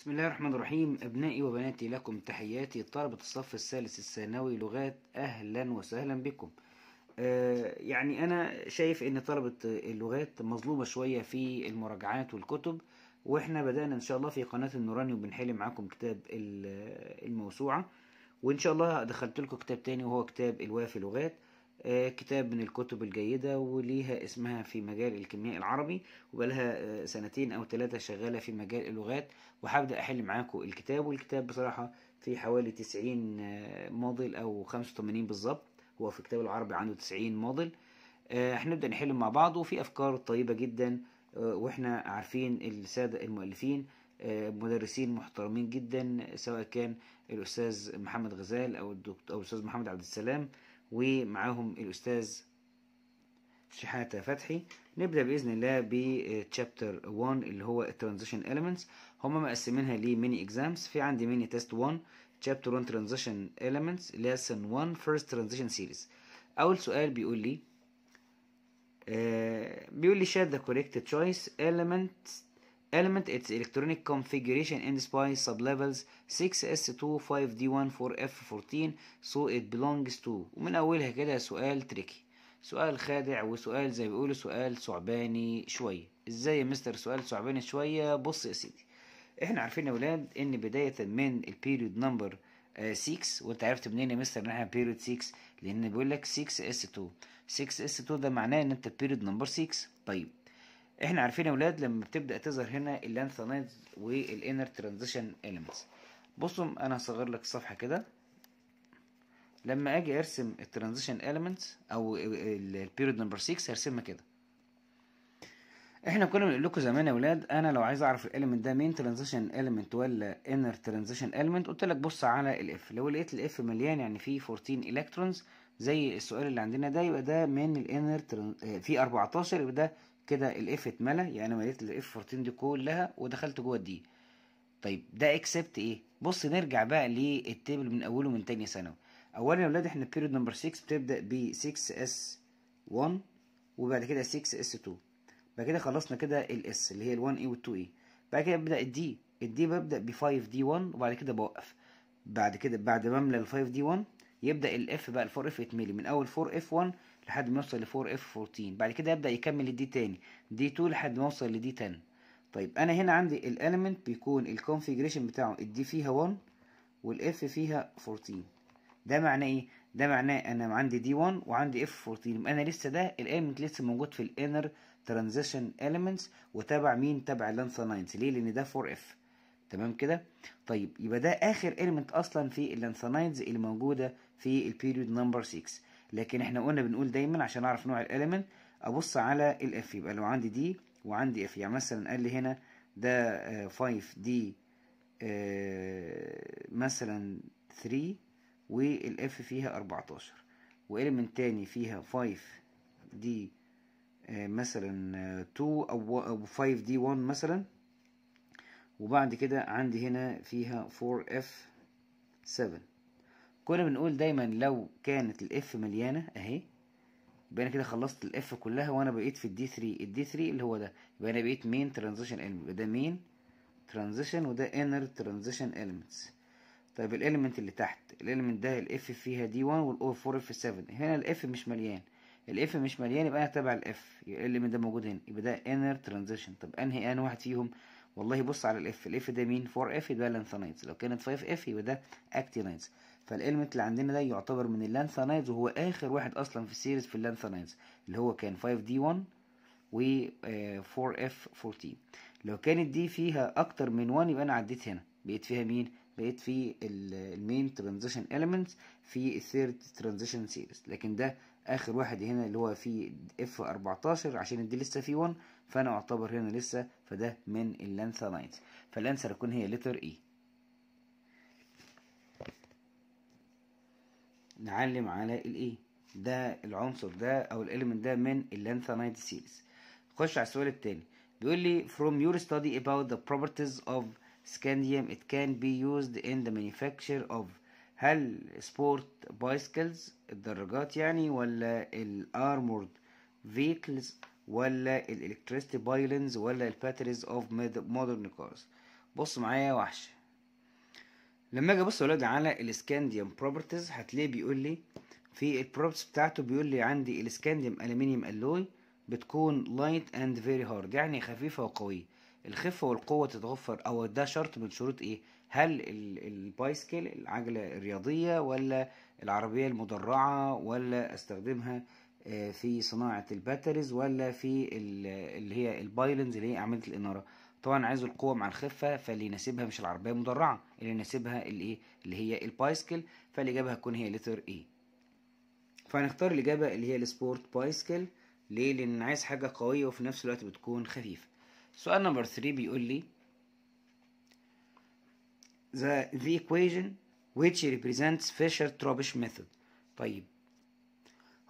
بسم الله الرحمن الرحيم أبنائي وبناتي لكم تحياتي طلبة الصف الثالث الثانوي لغات أهلا وسهلا بكم آه يعني أنا شايف أن طلبة اللغات مظلومة شوية في المراجعات والكتب وإحنا بدأنا إن شاء الله في قناة النوراني وبنحل معاكم كتاب الموسوعة وإن شاء الله دخلت لكم كتاب تاني وهو كتاب الوافي لغات آه، كتاب من الكتب الجيدة وليها اسمها في مجال الكيمياء العربي وبقالها آه، سنتين أو ثلاثة شغالة في مجال اللغات وهبدأ أحل معاكم الكتاب والكتاب بصراحة في حوالي تسعين آه، موديل أو خمسة وثمانين بالظبط هو في كتاب العربي عنده تسعين موديل هنبدأ نحل مع بعض وفي أفكار طيبة جدا وإحنا عارفين السادة المؤلفين مدرسين محترمين جدا سواء كان الأستاذ محمد غزال أو الدكتور أو الأستاذ محمد عبد السلام ومعاهم الأستاذ شحاتة فتحي نبدأ بإذن الله بتشابتر آه, 1 اللي هو الترانزيشن إليمنتس هما مقسمينها لميني إكزامز في عندي ميني تيست 1 تشابتر 1 ترانزيشن إليمنتس لسن 1 فيرست ترانزيشن سيريز أول سؤال بيقول لي آه بيقول لي شاد ذا كوريكت تشويس إليمنتس element its electronic configuration ends by sublevels 6s25d1 f14 so it belongs to ومن اولها كده سؤال تريكي سؤال خادع وسؤال زي بيقولوا سؤال صعباني شويه ازاي يا مستر سؤال صعباني شويه بص يا سيدي احنا عارفين يا ولاد ان بدايه من البيريود نمبر 6 وانت عرفت منين يا مستر ان احنا بيريود 6 لان بيقول لك 6 s 2 6 s 2 ده معناه ان انت بيريود نمبر 6 طيب احنا عارفين يا ولاد لما بتبدا تظهر هنا اللانثانايدز والانر ترانزيشن اليمنتس بصوا انا هصغر لك الصفحه كده لما اجي ارسم الترانزيشن اليمنتس او البيريود نمبر 6 هرسمها كده احنا كنا بنقول لكم زمان يا ولاد انا لو عايز اعرف الاليمنت ده مين ترانزيشن اليمنت ولا انر ترانزيشن اليمنت قلت لك بص على الاف لو لقيت الاف مليان يعني فيه 14 الكترونز زي السؤال اللي عندنا ده يبقى ده من الانر آه، في 14 يبقى ده كده الاف اتملى يعني مليت الاف 14 دي كلها ودخلت جوه الدي طيب ده اكسبت ايه بص نرجع بقى للتيبل من اوله من تاني ثانوي اولا يا اولاد احنا البيريود نمبر 6 بتبدا ب 6 اس 1 وبعد كده 6 اس 2 بعد كده خلصنا كده الاس اللي هي ال1 اي وال2 اي بعد كده ببدا الدي الدي ببدا ب 5 دي 1 وبعد كده بوقف بعد كده بعد ما املى ال 5 دي 1 يبدا الاف بقى ال 4 اف يتملي من اول 4 اف 1 لحد ما يوصل ل 4 اف 14 بعد كده يبدا يكمل الدي تاني دي 2 لحد ما يوصل لدي 10 طيب انا هنا عندي الاليمنت بيكون الكونفيجريشن بتاعه الدي فيها 1 والاف فيها 14 ده معناه ايه ده معناه انا عندي دي 1 وعندي اف 14 يبقى انا لسه ده الاليمنت لسه موجود في الانر ترانزيشن اليمنتس وتابع مين تابع 9 ليه لان ده 4 اف تمام كده طيب يبقى ده اخر اليمنت اصلا في 9 اللي موجوده في البيريود نمبر 6 لكن احنا قلنا بنقول دايما عشان اعرف نوع الاليمنت ابص على الاف يبقى لو عندي دي وعندي اف يعني مثلا قال لي هنا ده 5 آه، دي آه، مثلا 3 والاف فيها 14 واليمنت تاني فيها 5 دي آه، مثلا 2 او 5 دي 1 مثلا وبعد كده عندي هنا فيها 4 اف 7 كنا بنقول دايما لو كانت الاف مليانة اهي يبقى انا كده خلصت الاف كلها وانا بقيت في الدي 3 الدي 3 اللي هو ده يبقى انا بقيت مين ترانزيشن الم ده مين ترانزيشن وده انر ترانزيشن اليمنتس طيب الاليمنت اللي تحت الاليمنت ده الاف فيها دي 1 والاو 4 في 7 هنا الاف مش مليان الاف مش مليان يبقى انا تابع الاف الاليمنت ده موجود هنا يبقى ده انر ترانزيشن طب انهي ان واحد فيهم والله بص على الاف الاف ده مين 4 اف ده لانثانايتس لو كانت 5 اف يبقى ده اكتينايتس فالاليمنت اللي عندنا ده يعتبر من اللانثانايدز وهو اخر واحد اصلا في السيريز في اللانثانايدز اللي هو كان 5 d 1 و 4 آه، f 14 لو كانت دي فيها اكتر من 1 يبقى انا عديت هنا بقيت فيها مين بقيت في المين ترانزيشن اليمنت في الثيرد ترانزيشن سيريز لكن ده اخر واحد هنا اللي هو في f 14 عشان دي لسه في 1 فانا اعتبر هنا لسه فده من اللانثانايدز فالانسر هيكون هي لتر اي e. نعلم على الايه ده العنصر ده او الاليمنت ده من اللانثانايد سيريز خش على السؤال التاني بيقول لي from your study about the properties of scandium it can be used in the manufacture of هل sport bicycles الدراجات يعني ولا ال armored vehicles ولا ال electricity ولا الباتريز اوف of modern cars بص معايا وحشه لما اجي ابص يا ولاد على الاسكانديوم بروبرتيز هتلاقيه بيقول لي في البروبرتيز بتاعته بيقول لي عندي الاسكانديوم الومنيوم الوي بتكون لايت اند فيري هارد يعني خفيفه وقويه الخفه والقوه تتوفر او ده شرط من شروط ايه هل البايسكل العجله الرياضيه ولا العربيه المدرعه ولا استخدمها آه، في صناعه الباتريز ولا في اللي هي البايلنز اللي هي اعمده الاناره طبعا عايز القوه مع الخفه فاللي يناسبها مش العربيه المدرعه اللي يناسبها الايه اللي هي البايسكل فالاجابه هتكون هي لتر اي e. فهنختار الاجابه اللي هي السبورت بايسكل ليه لان عايز حاجه قويه وفي نفس الوقت بتكون خفيفه سؤال نمبر 3 بيقول لي the the equation which represents Fisher Tropsch method طيب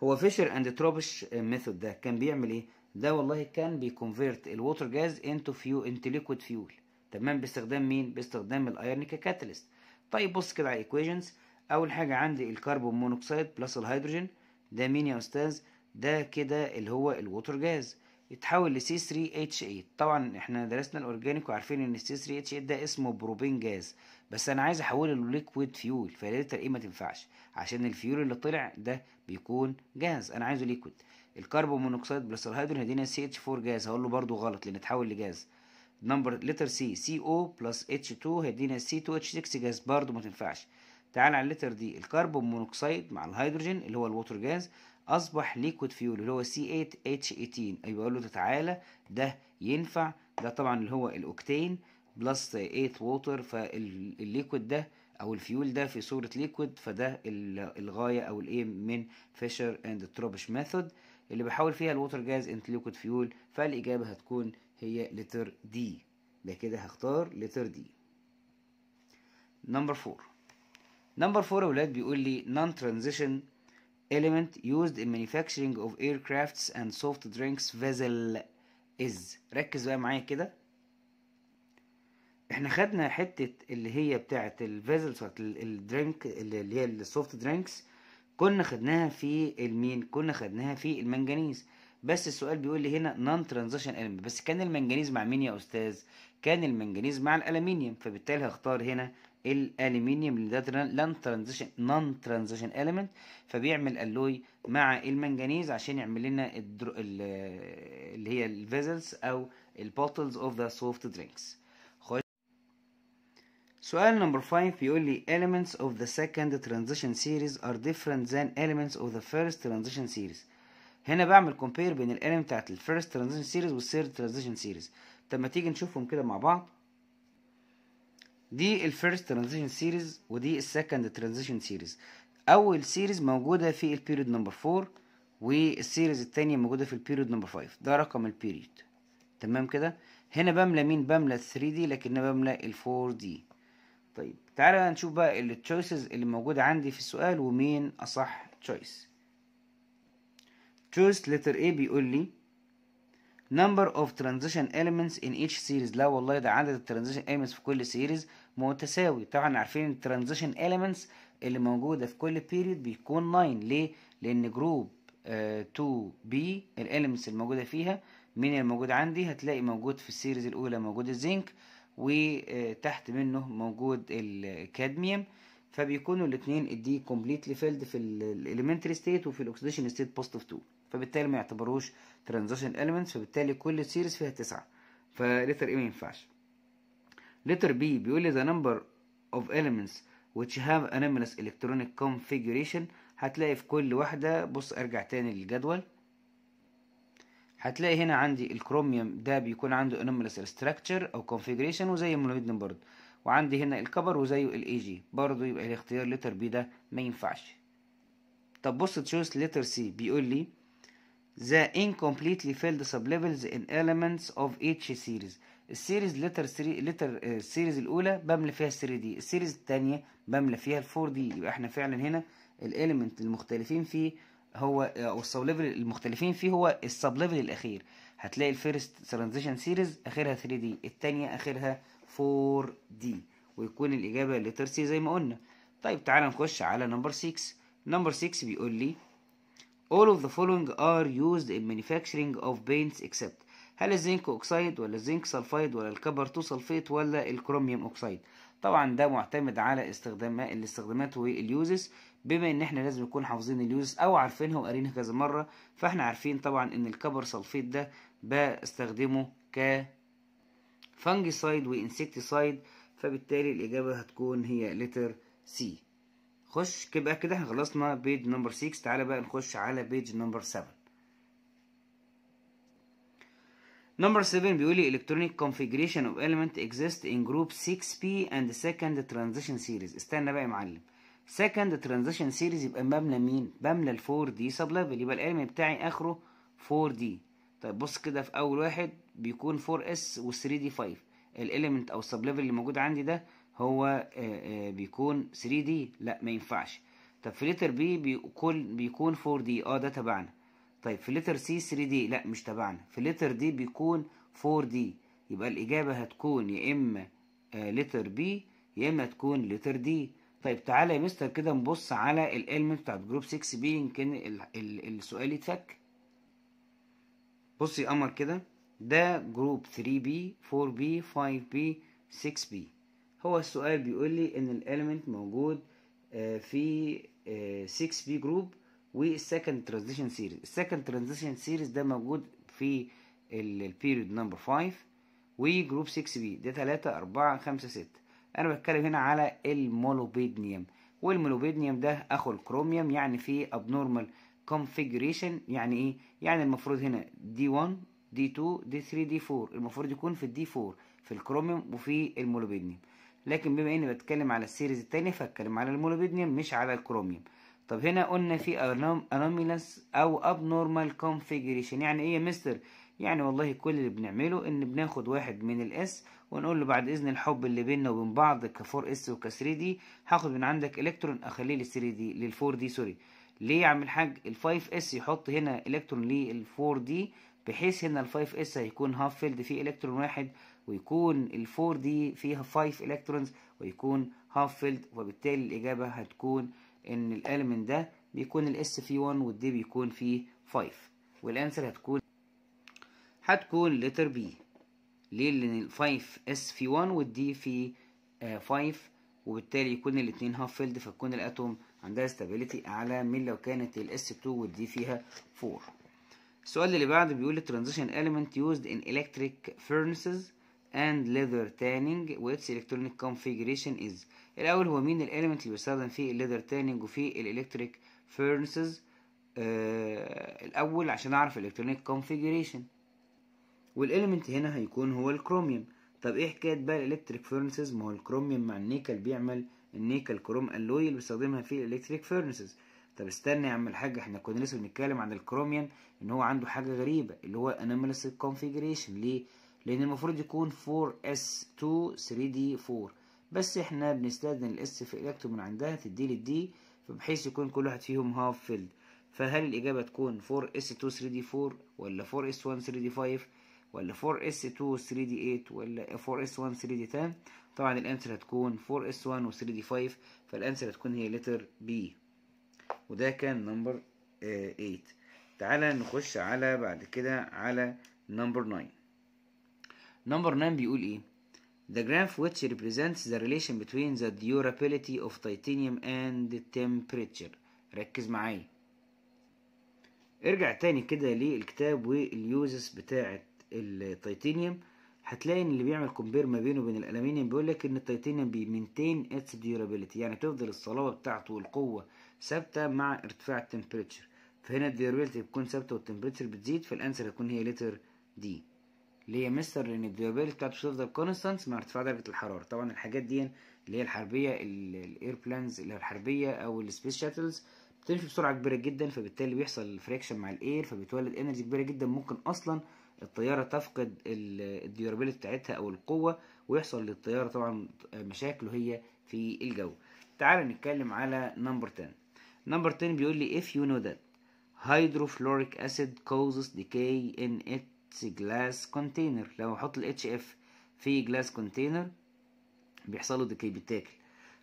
هو فيشر اند تروبش ميثود ده كان بيعمل ايه ده والله كان بيكونفيرت الووتر جاز انتو فيو انتو ليكويد فيول تمام باستخدام مين باستخدام الايرن ككاتاليست طيب بص كده على الايكويشنز اول حاجه عندي الكربون مونوكسيد بلس الهيدروجين ده مين يا استاذ ده كده اللي هو الووتر جاز يتحول ل C3H8 طبعا احنا درسنا الاورجانيك وعارفين ان C3H8 ده اسمه بروبين جاز بس انا عايز احوله لليكويد فيول ريت ايه ما تنفعش عشان الفيول اللي طلع ده بيكون جاز انا عايزه ليكويد الكربون مونوكسيد بلس الهيدروجين هيدينا سي اتش 4 جاز هقول له برده غلط لان اتحول لجاز نمبر لتر سي سي او بلس اتش 2 هيدينا سي 2 اتش 6 جاز برده ما تنفعش تعال على اللتر دي الكربون مونوكسيد مع الهيدروجين اللي هو الووتر جاز اصبح ليكويد فيول اللي هو سي 8 اتش 18 ايوه اقول له تعالى ده ينفع ده طبعا اللي هو الاوكتين بلس 8 ووتر فالليكويد ده او الفيول ده في صوره ليكويد فده الغايه او الايم من فيشر اند تروبش ميثود اللي بحاول فيها الووتر جاز انت ليكويد فيول فالاجابه هتكون هي لتر دي ده كده هختار لتر دي نمبر 4 نمبر 4 يا ولاد بيقول لي non transition element used in manufacturing of aircrafts and soft drinks vessel is ركز بقى معايا كده احنا خدنا حته اللي هي بتاعه الفيزلز الدرينك اللي هي السوفت درينكس كنا خدناها في المين كنا خدناها في المنجنيز بس السؤال بيقول لي هنا نون ترانزيشن اليمنت بس كان المنجنيز مع مين يا استاذ كان المنجنيز مع الالومنيوم فبالتالي هختار هنا الالومنيوم اللي ده لان ترانزيشن نون ترانزيشن اليمنت فبيعمل الوي مع المنجنيز عشان يعمل لنا اللي هي الفيزلز او البوتلز اوف ذا سوفت درينكس سؤال نمبر 5 بيقول لي elements of the second transition series are different than elements of the first transition series هنا بعمل compare بين الاليمنت بتاعت الفيرست ترانزيشن سيريز والثيرد ترانزيشن سيريز طب ما تيجي نشوفهم كده مع بعض دي الفيرست ترانزيشن سيريز ودي السكند ترانزيشن سيريز اول سيريز موجوده في البيريود نمبر 4 والسيريز التانية موجوده في البيريود نمبر 5 ده رقم البيريود تمام كده هنا بملى مين بملى 3 دي لكن بملى ال 4 دي طيب تعالى نشوف بقى التشويسز اللي موجودة عندي في السؤال ومين أصح تشويس choice letter A بيقول لي number of transition elements in each series لا والله ده عدد transition elements في كل series متساوي طبعا عارفين transition elements اللي موجودة في كل period بيكون 9 ليه؟ لأن group 2 آه، b الـ elements الموجودة فيها مين الموجود عندي هتلاقي موجود في السيريز الأولى موجود الزنك وتحت منه موجود الكادميوم فبيكونوا الاثنين الدي كومبليتلي فيلد في الاليمنتري ستيت وفي الاكسديشن ستيت بوزيتيف 2 فبالتالي ما يعتبروش ترانزيشن اليمنتس فبالتالي كل سيريز فيها تسعة فلتر ايه ما ينفعش لتر بي بيقول لي the number of elements which have anomalous electronic configuration هتلاقي في كل واحدة بص ارجع تاني للجدول هتلاقي هنا عندي الكروميوم ده بيكون عنده انوملس ستراكتشر او كونفيجريشن وزي الموليبدن برضه وعندي هنا الكبر وزيه الاي جي برضه يبقى الاختيار لتر بي ده ما ينفعش طب بص تشوز لتر سي بيقول لي the incompletely filled levels in elements of each series السيريز لتر سري لتر السيريز الاولى بملى فيها ال 3 دي السيريز الثانيه بملى فيها ال 4 دي يبقى احنا فعلا هنا الاليمنت المختلفين فيه هو آه، والسب ليفل المختلفين فيه هو السب ليفل الاخير هتلاقي الفيرست ترانزيشن سيريز اخرها 3 دي الثانيه اخرها 4 دي ويكون الاجابه لتر سي زي ما قلنا طيب تعالى نخش على نمبر 6 نمبر 6 بيقول لي all of the following are used in manufacturing of paints except هل الزنك اوكسيد ولا الزنك سلفايد ولا الكبر تو سلفيت ولا الكروميوم اوكسيد طبعا ده معتمد على استخدام الاستخدامات واليوزز بما ان احنا لازم نكون حافظين اليوز او عارفينها وقارينها كذا مره فاحنا عارفين طبعا ان الكبر سلفيت ده بستخدمه ك فانجيسايد وانسكتيسايد فبالتالي الاجابه هتكون هي لتر سي خش كده كده احنا خلصنا بيج نمبر 6 تعالى بقى نخش على بيج نمبر 7 نمبر 7 بيقول لي الكترونيك كونفيجريشن اوف اليمنت اكزيست ان جروب 6p اند سكند ترانزيشن سيريز استنى بقى يا معلم سكند ترانزيشن سيريز يبقى مبنى مين مبنى ال 4 دي سب ليفل يبقى الالم بتاعي اخره 4 دي طيب بص كده في اول واحد بيكون 4 اس و 3 دي 5 الاليمنت او السب ليفل اللي موجود عندي ده هو آه، آه، بيكون 3 دي لا ما ينفعش طب في لتر بي بيكون بيكون 4 دي اه ده تبعنا طيب في لتر سي 3 دي لا مش تبعنا في لتر دي بيكون 4 دي يبقى الاجابه هتكون يا اما لتر آه، بي يا اما تكون لتر دي طيب تعالى يا مستر كده نبص على الالمنت بتاعت جروب 6 بي يمكن السؤال يتفك بص يا قمر كده ده جروب 3 بي 4 بي 5 بي 6 بي هو السؤال بيقول لي ان الالمنت موجود آه، في 6 بي جروب والسكند ترانزيشن سيريز السكند ترانزيشن سيريز ده موجود في البيريود نمبر 5 وجروب 6 بي ده 3 4 5 6 انا بتكلم هنا على المولوبيدنيوم والمولوبيدنيوم ده اخو الكروميوم يعني في ابنورمال كونفيجريشن يعني ايه يعني المفروض هنا دي 1 دي 2 دي 3 دي 4 المفروض يكون في الدي 4 في الكروميوم وفي المولوبيدنيوم لكن بما اني بتكلم على السيريز التاني فاتكلم على المولوبيدنيوم مش على الكروميوم طب هنا قلنا في انوميلاس او ابنورمال كونفيجريشن يعني ايه يا مستر يعني والله كل اللي بنعمله ان بناخد واحد من الاس ونقول له بعد إذن الحب اللي بيننا وبين بعض ك 4 اس وك 3 دي هاخد من عندك إلكترون أخليه لل 3 دي لل 4 دي سوري ليه يا عم الحاج ال 5 اس يحط هنا إلكترون لل 4 دي بحيث هنا ال 5 اس هيكون هاف فيلد فيه إلكترون واحد ويكون ال 4 دي فيها 5 إلكترونز ويكون هاف فيلد وبالتالي الإجابة هتكون إن الألمنت ده بيكون الاس فيه 1 والدي بيكون فيه 5 والانسر هتكون هتكون لتر بي ليه لان ال 5 اس في 1 والدي في 5 آه، وبالتالي يكون الاثنين هاف فيلد فتكون الاتوم عندها stability اعلى من لو كانت الاس 2 والدي فيها 4 السؤال اللي بعده بيقول الترانزيشن element used in electric furnaces and leather tanning وits electronic configuration از الاول هو مين الاليمنت اللي بيستخدم في الليذر تانينج وفي الالكتريك furnaces آه الاول عشان اعرف الالكترونيك configuration والاليمنت هنا هيكون هو الكروميوم طب ايه حكايه بقى الالكتريك فيرنسز ما هو الكروميوم مع النيكل بيعمل النيكل كروم الوي اللي بيستخدمها في الالكتريك فيرنسز طب استنى يا عم الحاج احنا كنا لسه بنتكلم عن الكروميوم ان هو عنده حاجه غريبه اللي هو اناملس كونفيجريشن ليه لان المفروض يكون 4s2 3d4 بس احنا بنستخدم الاس في الكترو من عندها تدي لي الدي فبحيث يكون كل واحد فيهم هاف فيلد فهل الاجابه تكون 4s2 3d4 ولا 4s1 3d5 ولا 4S2 3D8 ولا 4S1 3D10 طبعا الانسر هتكون 4S1 و 3D5 فالانسر هتكون هي لتر B وده كان نمبر 8 آه، تعالى نخش على بعد كده على نمبر 9 نمبر 9 بيقول ايه The graph which represents the relation between the durability of titanium and temperature ركز معايا ارجع تاني كده للكتاب واليوزس بتاعت التيتانيوم هتلاقي ان اللي بيعمل كومبير ما بينه وبين الالومنيوم بيقول لك ان التيتانيوم بيمنتين اتس ديورابيلتي يعني بتفضل الصلابه بتاعته والقوه ثابته مع ارتفاع التمبريتشر فهنا الديورابيلتي بتكون ثابته والتمبريتشر بتزيد فالانسر هتكون هي لتر دي اللي هي مستر لان الديورابيلتي بتاعته بتفضل كونستانت مع ارتفاع درجه الحراره طبعا الحاجات دي اللي هي الحربيه الاير بلانز اللي هي الحربيه او السبيس شاتلز بتمشي بسرعه كبيره جدا فبالتالي بيحصل فريكشن مع الاير فبتولد انرجي كبيره جدا ممكن اصلا الطيارة تفقد الديورابيلتي بتاعتها أو القوة ويحصل للطيارة طبعا مشاكل وهي في الجو تعال نتكلم على نمبر 10 نمبر 10 بيقول لي if you know that hydrofluoric acid causes decay in its glass container لو احط ال HF في جلاس كونتينر بيحصل له ديكاي بيتاكل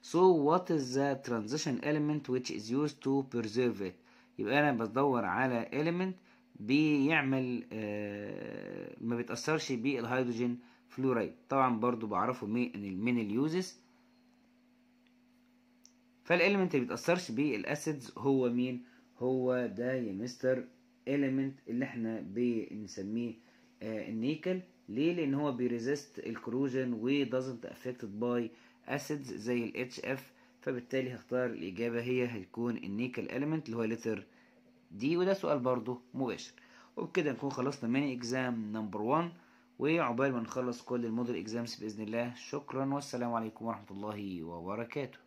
so what is the transition element which is used to preserve it يبقى انا بدور على element بيعمل آه، ما بيتأثرش بالهيدروجين فلورايد طبعا برضو بعرفه من من اليوزز فالاليمنت اللي بيتأثرش بالاسيدز هو مين هو ده يا مستر اليمنت اللي احنا بنسميه آه، النيكل ليه لان هو بيريزيست الكروجن ودازنت افكتد باي اسيدز زي الاتش اف فبالتالي هختار الاجابه هي هيكون النيكل اليمنت اللي هو لتر دي وده سؤال برضو مباشر وبكده نكون خلصنا ميني اكزام نمبر 1 وعقبال ما نخلص كل المودل اكزامز باذن الله شكرا والسلام عليكم ورحمه الله وبركاته